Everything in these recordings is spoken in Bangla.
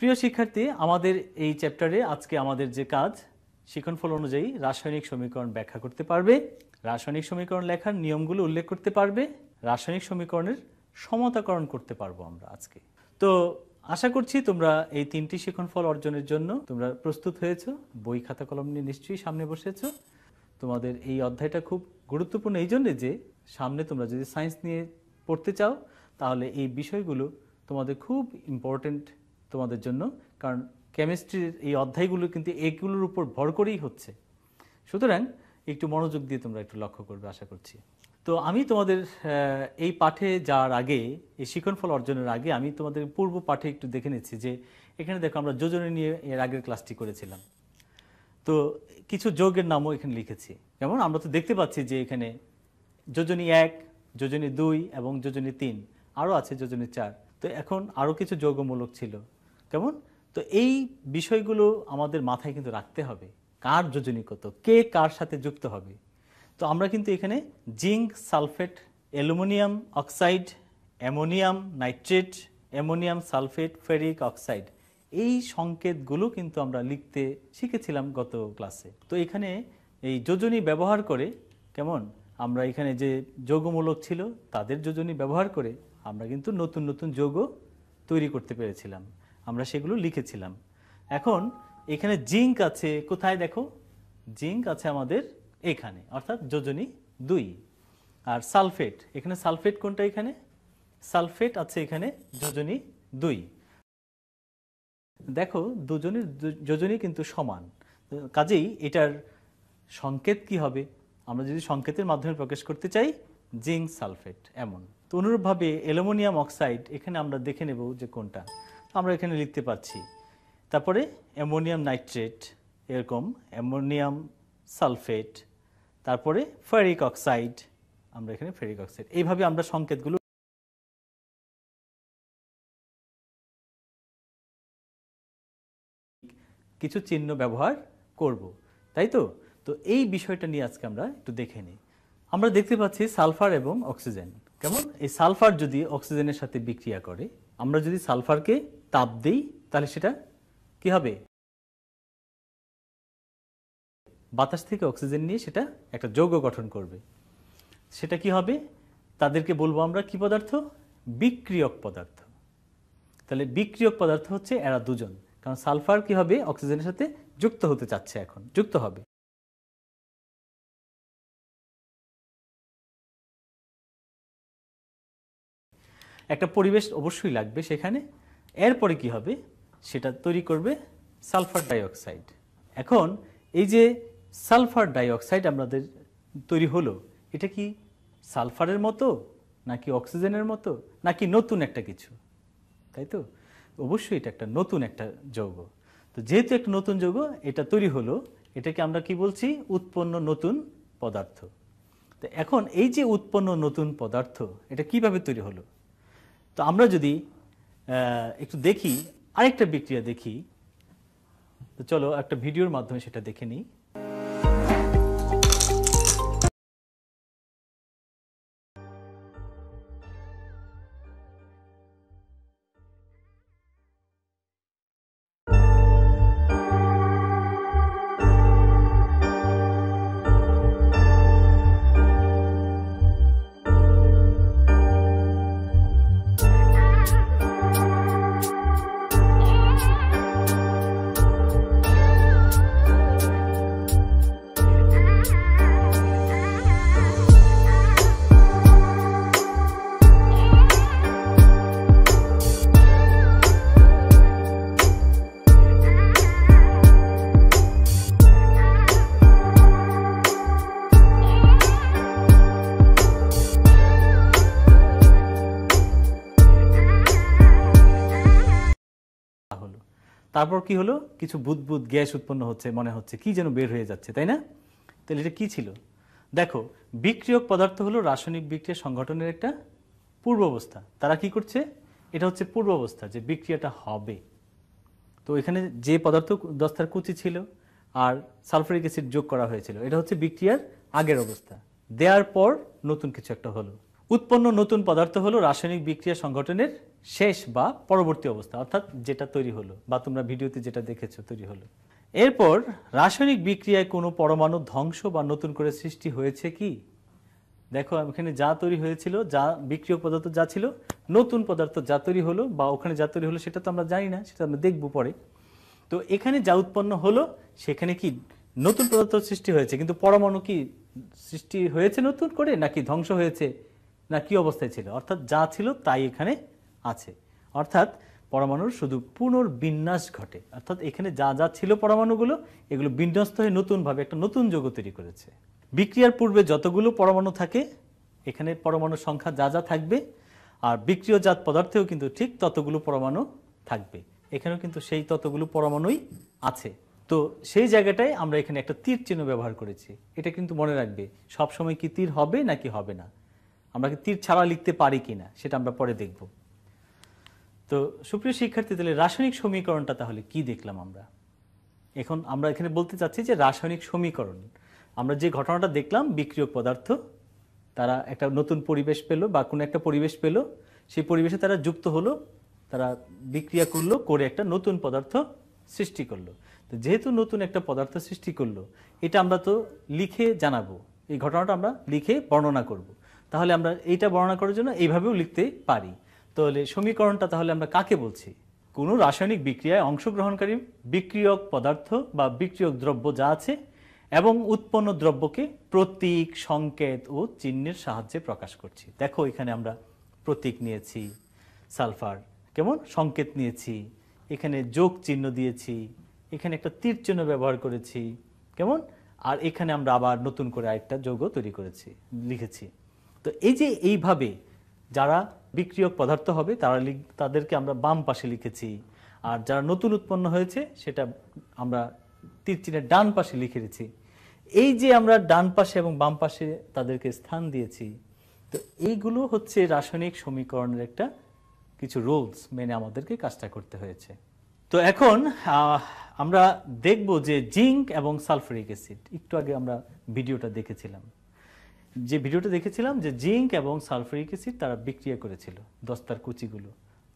প্রিয় শিক্ষার্থী আমাদের এই চ্যাপ্টারে আজকে আমাদের যে কাজ শিক্ষণফল অনুযায়ী রাসায়নিক সমীকরণ ব্যাখ্যা করতে পারবে রাসায়নিক সমীকরণ লেখার নিয়মগুলো উল্লেখ করতে পারবে রাসায়নিক সমীকরণের সমতাকরণ করতে পারবো আমরা আজকে তো আশা করছি তোমরা এই তিনটি শিক্ষণফল অর্জনের জন্য তোমরা প্রস্তুত হয়েছ বই খাতা কলম নিয়ে নিশ্চয়ই সামনে বসেছ তোমাদের এই অধ্যায়টা খুব গুরুত্বপূর্ণ এই জন্যে যে সামনে তোমরা যদি সায়েন্স নিয়ে পড়তে চাও তাহলে এই বিষয়গুলো তোমাদের খুব ইম্পর্ট্যান্ট তোমাদের জন্য কারণ কেমিস্ট্রির এই অধ্যায়গুলো কিন্তু এগুলোর উপর ভর করেই হচ্ছে সুতরাং একটু মনোযোগ দিয়ে তোমরা একটু লক্ষ্য করবে আশা করছি তো আমি তোমাদের এই পাঠে যাওয়ার আগে এই শিক্ষণফল অর্জনের আগে আমি তোমাদের পূর্ব পাঠে একটু দেখে নিচ্ছি যে এখানে দেখো আমরা যোজনী নিয়ে এর আগের ক্লাসটি করেছিলাম তো কিছু যোগের নামও এখানে লিখেছি যেমন আমরা তো দেখতে পাচ্ছি যে এখানে যোজনী এক যোজনী দুই এবং যোজনী তিন আরও আছে যোজনী চার তো এখন আরও কিছু যোগমূলক ছিল কেমন তো এই বিষয়গুলো আমাদের মাথায় কিন্তু রাখতে হবে কার যোজনী কত কে কার সাথে যুক্ত হবে তো আমরা কিন্তু এখানে zinc sulphate aluminium oxide ammonium nitrate ammonium sulphate ferric oxide এই সংকেতগুলো কিন্তু আমরা লিখতে শিখেছিলাম গত ক্লাসে তো এখানে এই যোজনী ব্যবহার করে কেমন আমরা এখানে যে যোগমূলক ছিল তাদের যোজনী ব্যবহার করে আমরা কিন্তু নতুন নতুন যোগও তৈরি করতে পেরেছিলাম আমরা সেগুলো লিখেছিলাম এখন এখানে জিঙ্ক আছে কোথায় দেখো জিঙ্ক আছে আমাদের এখানে অর্থাৎ যোজনী দুই আর সালফেট এখানে সালফেট কোনটা এখানে সালফেট আছে এখানে যোজনী দুই দেখো দুজনের যোজনী কিন্তু সমান কাজেই এটার সংকেত কি হবে আমরা যদি সংকেতের মাধ্যমে প্রকাশ করতে চাই জিঙ্ক সালফেট এমন তো অনুরূপভাবে অ্যালুমিনিয়াম অক্সাইড এখানে আমরা দেখে নেব যে কোনটা আমরা এখানে লিখতে পাচ্ছি তারপরে অ্যামোনিয়াম নাইট্রেট এরকম অ্যামোনিয়াম সালফেট তারপরে ফেরিক অক্সাইড আমরা এখানে ফেরিক অক্সাইড এইভাবে আমরা সংকেতগুলো কিছু চিহ্ন ব্যবহার করব তাই তো তো এই বিষয়টা নিয়ে আজকে আমরা একটু দেখে নিই আমরা দেখতে পাচ্ছি সালফার এবং অক্সিজেন কেমন এই সালফার যদি অক্সিজেনের সাথে বিক্রিয়া করে আমরা যদি সালফারকে তাপ দিই তাহলে সেটা কি হবে বাতাস থেকে অক্সিজেন নিয়ে সেটা একটা যৌগ গঠন করবে সেটা কি হবে তাদেরকে বলবো আমরা কি পদার্থ বিক্রিয়ক পদার্থ তাহলে বিক্রিয়ক পদার্থ হচ্ছে এরা দুজন কারণ সালফার কি হবে অক্সিজেনের সাথে যুক্ত হতে চাচ্ছে এখন যুক্ত হবে একটা পরিবেশ অবশ্যই লাগবে সেখানে এরপরে কি হবে সেটা তৈরি করবে সালফার ডাইঅক্সাইড এখন এই যে সালফার ডাইঅক্সাইড আমাদের তৈরি হলো এটা কি সালফারের মতো নাকি অক্সিজেনের মতো নাকি নতুন একটা কিছু তাই তো অবশ্যই এটা একটা নতুন একটা যৌগ তো যেহেতু একটা নতুন যৌগ এটা তৈরি হলো এটাকে আমরা কি বলছি উৎপন্ন নতুন পদার্থ তো এখন এই যে উৎপন্ন নতুন পদার্থ এটা কিভাবে তৈরি হলো তো আমরা যদি একটু দেখি আরেকটা বিক্রিয়া দেখি তো চলো একটা ভিডিওর মাধ্যমে সেটা দেখে নিই তারপর কি হলো কিছু বুদবুদ গ্যাস উৎপন্ন হচ্ছে মনে হচ্ছে কি যেন বের হয়ে যাচ্ছে তাই না তাহলে এটা কি ছিল দেখো বিক্রিয়ক পদার্থ হলো রাসায়নিক বিক্রিয়া সংগঠনের একটা পূর্ব অবস্থা তারা কি করছে এটা হচ্ছে পূর্ব অবস্থা যে বিক্রিয়াটা হবে তো এখানে যে পদার্থ দস্তার কুচি ছিল আর সালফারিক অ্যাসিড যোগ করা হয়েছিল এটা হচ্ছে বিক্রিয়ার আগের অবস্থা দেওয়ার পর নতুন কিছু একটা হলো উৎপন্ন নতুন পদার্থ হলো রাসায়নিক বিক্রিয়া সংগঠনের শেষ বা পরবর্তী অবস্থা অর্থাৎ যেটা তৈরি হলো বা তোমরা ভিডিওতে যেটা দেখেছো তৈরি হলো এরপর রাসায়নিক বিক্রিয়ায় কোনো পরমাণু ধ্বংস বা নতুন করে সৃষ্টি হয়েছে কি দেখো এখানে যা তৈরি হয়েছিল যা বিক্রিয় পদার্থ যা ছিল নতুন পদার্থ যা তৈরি হলো বা ওখানে যা তৈরি হলো সেটা তো আমরা জানি না সেটা আমরা দেখবো পরে তো এখানে যা উৎপন্ন হলো সেখানে কি নতুন পদার্থ সৃষ্টি হয়েছে কিন্তু পরমাণু কি সৃষ্টি হয়েছে নতুন করে নাকি ধ্বংস হয়েছে না কি অবস্থায় ছিল অর্থাৎ যা ছিল তাই এখানে আছে অর্থাৎ পরমাণুর শুধু পুনর্বিন্যাস ঘটে অর্থাৎ এখানে যা যা ছিল পরমাণুগুলো এগুলো বিন্যস্ত হয়ে নতুনভাবে একটা নতুন যোগ তৈরি করেছে বিক্রিয়ার পূর্বে যতগুলো পরমাণু থাকে এখানে পরমাণুর সংখ্যা যা যা থাকবে আর বিক্রিয়জাত পদার্থেও কিন্তু ঠিক ততগুলো পরমাণু থাকবে এখানেও কিন্তু সেই ততগুলো পরমাণুই আছে তো সেই জায়গাটায় আমরা এখানে একটা তীর চিহ্ন ব্যবহার করেছি এটা কিন্তু মনে রাখবে সবসময় কি তীর হবে নাকি হবে না আমরা কি তীর ছাড়া লিখতে পারি কিনা সেটা আমরা পরে দেখবো তো সুপ্রিয় শিক্ষার্থী তাহলে রাসায়নিক সমীকরণটা তাহলে কি দেখলাম আমরা এখন আমরা এখানে বলতে চাচ্ছি যে রাসায়নিক সমীকরণ আমরা যে ঘটনাটা দেখলাম বিক্রিয়ক পদার্থ তারা একটা নতুন পরিবেশ পেলো বা কোনো একটা পরিবেশ পেলো সেই পরিবেশে তারা যুক্ত হলো তারা বিক্রিয়া করলো করে একটা নতুন পদার্থ সৃষ্টি করলো তো যেহেতু নতুন একটা পদার্থ সৃষ্টি করলো এটা আমরা তো লিখে জানাবো এই ঘটনাটা আমরা লিখে বর্ণনা করব। তাহলে আমরা এইটা বর্ণনা করার জন্য এইভাবেও লিখতে পারি তাহলে সমীকরণটা তাহলে আমরা কাকে বলছি কোনো রাসায়নিক বিক্রিয়ায় অংশগ্রহণকারী বিক্রিয়ক পদার্থ বা বিক্রিয়ক দ্রব্য যা আছে এবং উৎপন্ন দ্রব্যকে প্রতীক সংকেত ও চিহ্নের সাহায্যে প্রকাশ করছি দেখো এখানে আমরা প্রতীক নিয়েছি সালফার কেমন সংকেত নিয়েছি এখানে যোগ চিহ্ন দিয়েছি এখানে একটা তীর চিহ্ন ব্যবহার করেছি কেমন আর এখানে আমরা আবার নতুন করে আরেকটা যোগও তৈরি করেছি লিখেছি তো এই যে এইভাবে যারা বিক্রিয়ক পদার্থ হবে তারা তাদেরকে আমরা বাম পাশে লিখেছি আর যারা নতুন উৎপন্ন হয়েছে সেটা আমরা তীরচিনের ডান পাশে লিখে রেখেছি এই যে আমরা ডান পাশে এবং বাম পাশে তাদেরকে স্থান দিয়েছি তো এইগুলো হচ্ছে রাসায়নিক সমীকরণের একটা কিছু রুলস মেনে আমাদেরকে কাজটা করতে হয়েছে তো এখন আমরা দেখব যে জিঙ্ক এবং সালফারিক অ্যাসিড একটু আগে আমরা ভিডিওটা দেখেছিলাম যে ভিডিওটা দেখেছিলাম যে জিঙ্ক এবং সালফারিক অ্যাসিড তারা বিক্রিয়া করেছিল দস্তার কুচিগুলো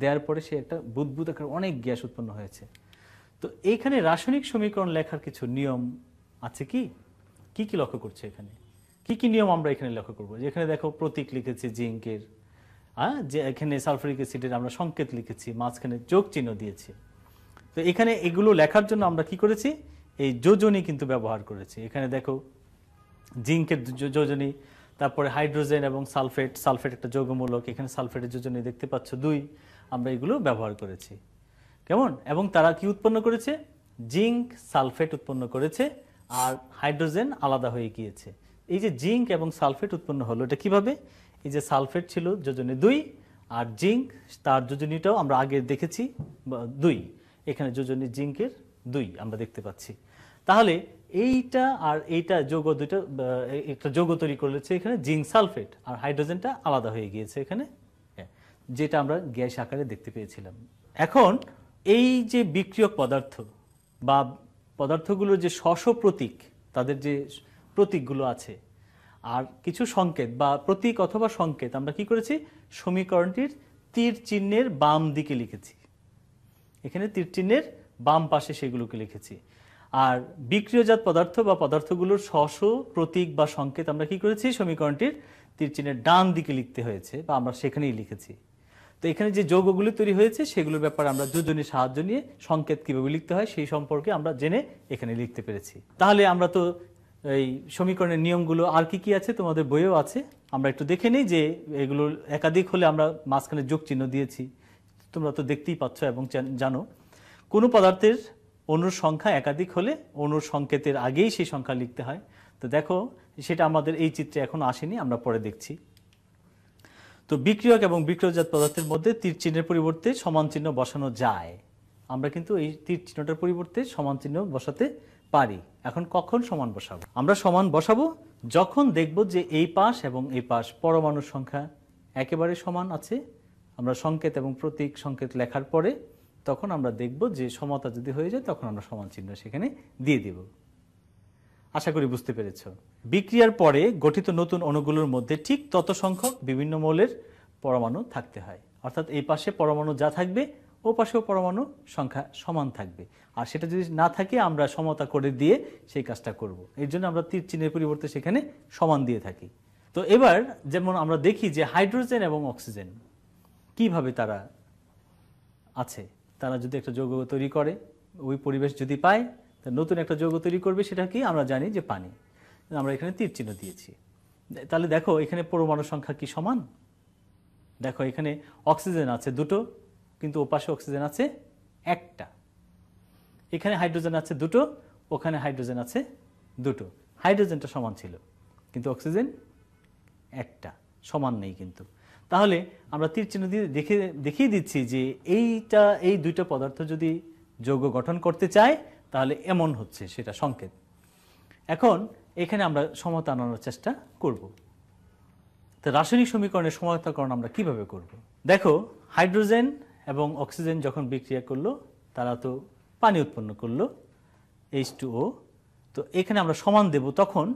দেওয়ার পরে সে একটা বুদ্বুদ আকার অনেক গ্যাস উৎপন্ন হয়েছে তো এইখানে রাসায়নিক সমীকরণ লেখার কিছু নিয়ম আছে কি কি কি লক্ষ্য করছে এখানে কি কি নিয়ম আমরা এখানে লক্ষ্য করব যেখানে দেখো প্রতীক লিখেছি জিঙ্কের হ্যাঁ যে এখানে সালফারিক অ্যাসিডের আমরা সংকেত লিখেছি মাঝখানে যোগ চিহ্ন দিয়েছি তো এখানে এগুলো লেখার জন্য আমরা কি করেছি এই যোজনী কিন্তু ব্যবহার করেছি এখানে দেখো জিঙ্কের যোজনী তারপরে হাইড্রোজেন এবং সালফেট সালফেট একটা যৌগমূলক এখানে সালফেটের যোজনী দেখতে পাচ্ছ দুই আমরা এগুলো ব্যবহার করেছি কেমন এবং তারা কি উৎপন্ন করেছে জিঙ্ক সালফেট উৎপন্ন করেছে আর হাইড্রোজেন আলাদা হয়ে গিয়েছে এই যে জিঙ্ক এবং সালফেট উৎপন্ন হলো এটা কিভাবে এই যে সালফেট ছিল যোজনী দুই আর জিঙ্ক তার যোজনীটাও আমরা আগে দেখেছি দুই এখানে যোজনী জিঙ্কের দুই আমরা দেখতে পাচ্ছি তাহলে এইটা আর এইটা যৌগ দুইটা একটা যৌগ তৈরি করেছে এখানে জিঙ্ক সালফেট আর হাইড্রোজেনটা আলাদা হয়ে গিয়েছে এখানে হ্যাঁ, যেটা আমরা গ্যাস আকারে দেখতে পেয়েছিলাম এখন এই যে বিক্রিয়ক পদার্থ বা পদার্থগুলোর যে স্বশ প্রতীক তাদের যে প্রতীকগুলো আছে আর কিছু সংকেত বা প্রতীক অথবা সংকেত আমরা কি করেছি সমীকরণটির তীর চিহ্নের বাম দিকে লিখেছি এখানে তীর চিহ্নের বাম পাশে সেগুলোকে লিখেছি আর বিক্রিয়জাত পদার্থ বা পদার্থগুলোর স্বস প্রতীক বা সংকেত আমরা কি করেছি সমীকরণটির তীর চিহ্নের ডান দিকে লিখতে হয়েছে বা আমরা সেখানেই লিখেছি তো এখানে যে যৌগগুলি তৈরি হয়েছে সেগুলোর ব্যাপারে আমরা দুজনের সাহায্য নিয়ে সংকেত কীভাবে লিখতে হয় সেই সম্পর্কে আমরা জেনে এখানে লিখতে পেরেছি তাহলে আমরা তো এই সমীকরণের নিয়মগুলো আর কি কি আছে তোমাদের বইও আছে আমরা একটু দেখে নিই যে এগুলো একাধিক হলে আমরা মাঝখানে যোগ চিহ্ন দিয়েছি তোমরা তো দেখতেই পাচ্ছ এবং জানো কোনো পদার্থের অনুর সংখ্যা একাধিক হলে অনুর সংকেতের আগেই সেই সংখ্যা লিখতে হয় তো দেখো সেটা আমাদের এই চিত্রে এখন আসেনি আমরা পরে দেখছি তো বিক্রিয়ক এবং বিক্রিয়জাত পদার্থের মধ্যে তীর চিহ্নের পরিবর্তে সমান চিহ্ন বসানো যায় আমরা কিন্তু এই তীর চিহ্নটার পরিবর্তে সমান চিহ্ন বসাতে পারি এখন কখন সমান বসাবো আমরা সমান বসাবো যখন দেখব যে এই পাশ এবং এই পাশ পরমাণুর সংখ্যা একেবারে সমান আছে আমরা সংকেত এবং প্রতীক সংকেত লেখার পরে তখন আমরা দেখব যে সমতা যদি হয়ে যায় তখন আমরা সমান চিহ্ন সেখানে দিয়ে দেব আশা করি বুঝতে পেরেছ বিক্রিয়ার পরে গঠিত নতুন অণুগুলোর মধ্যে ঠিক তত সংখ্যক বিভিন্ন মৌলের পরমাণু থাকতে হয় অর্থাৎ এই পাশে পরমাণু যা থাকবে ও পাশেও পরমাণু সংখ্যা সমান থাকবে আর সেটা যদি না থাকে আমরা সমতা করে দিয়ে সেই কাজটা করব। এর জন্য আমরা তীর চিহ্নের পরিবর্তে সেখানে সমান দিয়ে থাকি তো এবার যেমন আমরা দেখি যে হাইড্রোজেন এবং অক্সিজেন কিভাবে তারা আছে তারা যদি একটা যৌগ তৈরি করে ওই পরিবেশ যদি পায় তা নতুন একটা যৌগ তৈরি করবে সেটা কি আমরা জানি যে পানি আমরা এখানে তীর চিহ্ন দিয়েছি তাহলে দেখো এখানে পরমাণু সংখ্যা কি সমান দেখো এখানে অক্সিজেন আছে দুটো কিন্তু ওপাশে অক্সিজেন আছে একটা এখানে হাইড্রোজেন আছে দুটো ওখানে হাইড্রোজেন আছে দুটো হাইড্রোজেনটা সমান ছিল কিন্তু অক্সিজেন একটা সমান নেই কিন্তু তাহলে আমরা তীর চিহ্ন দিয়ে দেখে দেখিয়ে দিচ্ছি যে এইটা এই দুইটা পদার্থ যদি যৌগ গঠন করতে চায় তাহলে এমন হচ্ছে সেটা সংকেত এখন এখানে আমরা সমতা আনানোর চেষ্টা করব তো রাসায়নিক সমীকরণের সমতাকরণ আমরা কিভাবে করব। দেখো হাইড্রোজেন এবং অক্সিজেন যখন বিক্রিয়া করলো তারা তো পানি উৎপন্ন করলো এইচ তো এখানে আমরা সমান দেব তখন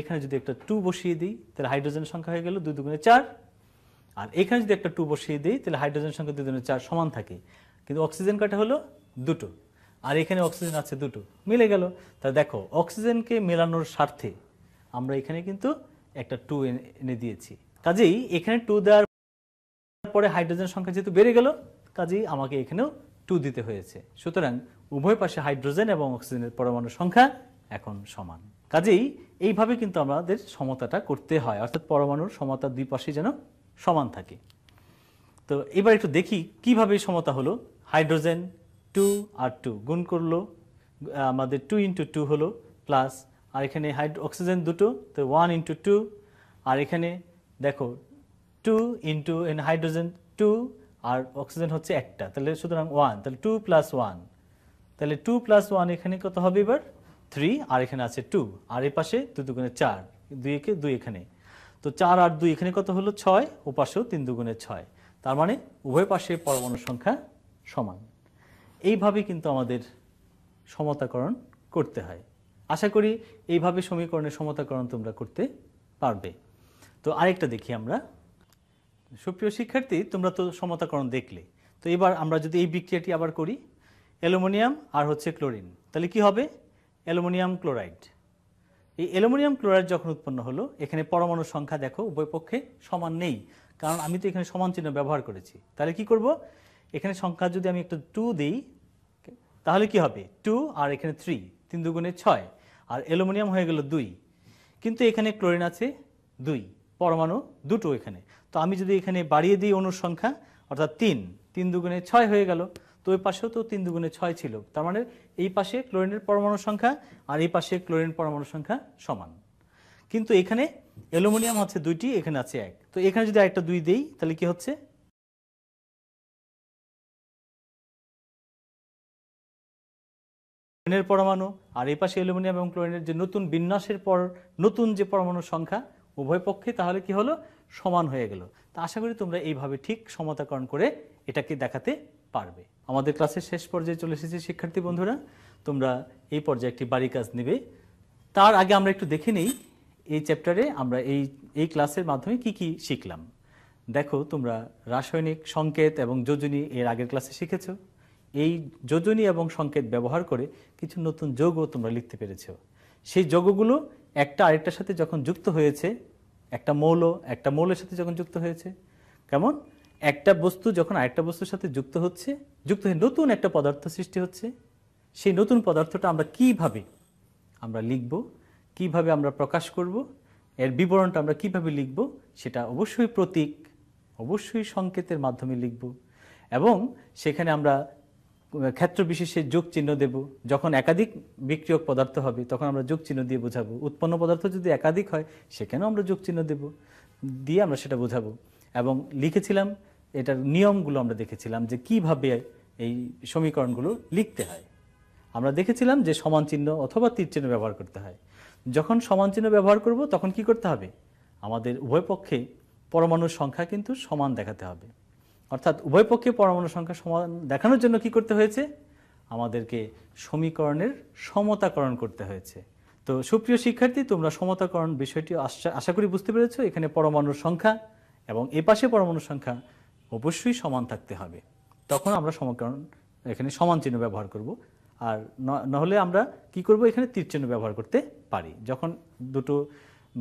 এখানে যদি একটা টু বসিয়ে দিই তাহলে হাইড্রোজেন সংখ্যা হয়ে গেল দুই দুগুণে চার আর এখানে যদি একটা টু বসিয়ে দিই তাহলে হাইড্রোজেন সংখ্যা দুজনের চার সমান থাকে কিন্তু অক্সিজেন কাটা হলো দুটো আর এখানে অক্সিজেন আছে দুটো মিলে গেল তা দেখো অক্সিজেনকে মেলানোর স্বার্থে আমরা এখানে কিন্তু একটা টু এনে দিয়েছি কাজেই এখানে টু দেওয়ার পরে হাইড্রোজেন সংখ্যা যেহেতু বেড়ে গেল কাজেই আমাকে এখানেও টু দিতে হয়েছে সুতরাং উভয় পাশে হাইড্রোজেন এবং অক্সিজেনের পরমাণুর সংখ্যা এখন সমান কাজেই এইভাবে কিন্তু আমাদের সমতাটা করতে হয় অর্থাৎ পরমাণুর সমতা দুই পাশে যেন সমান থাকে তো এবার একটু দেখি কিভাবে সমতা হলো হাইড্রোজেন টু আর টু গুণ করলো আমাদের টু ইন্টু টু হলো প্লাস আর এখানে হাইড অক্সিজেন দুটো তো ওয়ান ইন্টু টু আর এখানে দেখো two into N hydrogen two আর অক্সিজেন হচ্ছে একটা তাহলে সুতরাং ওয়ান তাহলে টু প্লাস ওয়ান তাহলে টু প্লাস ওয়ান এখানে কত হবে এবার থ্রি আর এখানে আছে টু আর এ পাশে দু দুগুণে চার দুই একে দুই এখানে তো চার আর দুই এখানে কত হলো ছয় ও পাশেও তিন দুগুণে ছয় তার মানে উভয় পাশে পরমাণু সংখ্যা সমান এইভাবে কিন্তু আমাদের সমতাকরণ করতে হয় আশা করি এইভাবে সমীকরণের সমতাকরণ তোমরা করতে পারবে তো আরেকটা দেখি আমরা সুপ্রিয় শিক্ষার্থী তোমরা তো সমতাকরণ দেখলে তো এবার আমরা যদি এই বিক্রিয়াটি আবার করি অ্যালুমিনিয়াম আর হচ্ছে ক্লোরিন তাহলে কি হবে অ্যালুমিনিয়াম ক্লোরাইড এই অ্যালুমিনিয়াম ক্লোরাইড যখন উৎপন্ন হলো এখানে পরমাণুর সংখ্যা দেখো উভয় পক্ষে সমান নেই কারণ আমি তো এখানে সমান চিহ্ন ব্যবহার করেছি তাহলে কি করব এখানে সংখ্যা যদি আমি একটা টু দিই তাহলে কি হবে টু আর এখানে থ্রি তিন দুগুণে ছয় আর অ্যালুমিনিয়াম হয়ে গেল দুই কিন্তু এখানে ক্লোরিন আছে দুই পরমাণু দুটো এখানে তো আমি যদি এখানে বাড়িয়ে দিই অনুর সংখ্যা অর্থাৎ তিন তিন দুগুণে ছয় হয়ে গেল তো ওই পাশেও তো তিন দুগুণে ছয় ছিল তার মানে এই পাশে ক্লোরিনের পরমাণু সংখ্যা আর এই পাশে ক্লোরিন পরমাণু সংখ্যা সমান কিন্তু এখানে অ্যালুমিনিয়াম হচ্ছে দুইটি এখানে আছে এক তো এখানে যদি একটা দুই দেই তাহলে কি হচ্ছে ক্লোরিনের পরমাণু আর এই পাশে অ্যালুমিনিয়াম এবং ক্লোরিনের যে নতুন বিন্যাসের পর নতুন যে পরমাণু সংখ্যা উভয় পক্ষে তাহলে কি হলো সমান হয়ে গেল তা আশা করি তোমরা এইভাবে ঠিক সমতাকরণ করে এটাকে দেখাতে পারবে আমাদের ক্লাসের শেষ পর্যায়ে চলে এসেছি শিক্ষার্থী বন্ধুরা তোমরা এই পর্যায়ে একটি বাড়ি কাজ নেবে তার আগে আমরা একটু দেখে নেই এই চ্যাপ্টারে আমরা এই এই ক্লাসের মাধ্যমে কি কি শিখলাম দেখো তোমরা রাসায়নিক সংকেত এবং যোজনী এর আগের ক্লাসে শিখেছ এই যোজনী এবং সংকেত ব্যবহার করে কিছু নতুন যোগও তোমরা লিখতে পেরেছ সেই যোগগুলো একটা আরেকটার সাথে যখন যুক্ত হয়েছে একটা মৌল একটা মৌলের সাথে যখন যুক্ত হয়েছে কেমন একটা বস্তু যখন আরেকটা বস্তুর সাথে যুক্ত হচ্ছে যুক্ত হয়ে নতুন একটা পদার্থ সৃষ্টি হচ্ছে সেই নতুন পদার্থটা আমরা কিভাবে আমরা লিখব কিভাবে আমরা প্রকাশ করব এর বিবরণটা আমরা কিভাবে লিখব সেটা অবশ্যই প্রতীক অবশ্যই সংকেতের মাধ্যমে লিখব এবং সেখানে আমরা ক্ষেত্র বিশেষে যোগ চিহ্ন দেব যখন একাধিক বিক্রিয়ক পদার্থ হবে তখন আমরা যোগ চিহ্ন দিয়ে বোঝাবো উৎপন্ন পদার্থ যদি একাধিক হয় সেখানেও আমরা যোগ চিহ্ন দেব দিয়ে আমরা সেটা বোঝাবো এবং লিখেছিলাম এটার নিয়মগুলো আমরা দেখেছিলাম যে কিভাবে এই সমীকরণগুলো লিখতে হয় আমরা দেখেছিলাম যে সমান চিহ্ন অথবা তীর চিহ্ন ব্যবহার করতে হয় যখন সমান চিহ্ন ব্যবহার করব তখন কি করতে হবে আমাদের উভয় পক্ষে পরমাণুর সংখ্যা কিন্তু সমান দেখাতে হবে অর্থাৎ উভয় পক্ষে পরমাণু সংখ্যা সমান দেখানোর জন্য কি করতে হয়েছে আমাদেরকে সমীকরণের সমতাকরণ করতে হয়েছে তো সুপ্রিয় শিক্ষার্থী তোমরা সমতাকরণ বিষয়টি আশা করি বুঝতে পেরেছ এখানে পরমাণুর সংখ্যা এবং এ পাশে পরমাণুর সংখ্যা অবশ্যই সমান থাকতে হবে তখন আমরা সমকরণ এখানে সমান চিহ্ন ব্যবহার করব আর নাহলে আমরা কি করব এখানে তীর চিহ্ন ব্যবহার করতে পারি যখন দুটো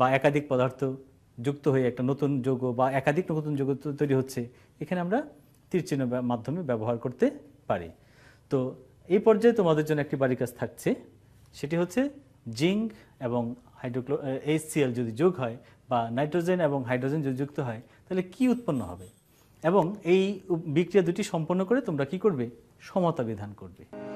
বা একাধিক পদার্থ যুক্ত হয়ে একটা নতুন যৌগ বা একাধিক নতুন যোগ তৈরি হচ্ছে এখানে আমরা তীর চিহ্ন মাধ্যমে ব্যবহার করতে পারি তো এই পর্যায়ে তোমাদের জন্য একটি বাড়ির কাজ থাকছে সেটি হচ্ছে জিঙ্ক এবং হাইড্রোক্লো এইচ যদি যোগ হয় বা নাইট্রোজেন এবং হাইড্রোজেন যদি যুক্ত হয় তাহলে কি উৎপন্ন হবে এবং এই বিক্রিয়া দুটি সম্পন্ন করে তোমরা কি করবে সমতা বিধান করবে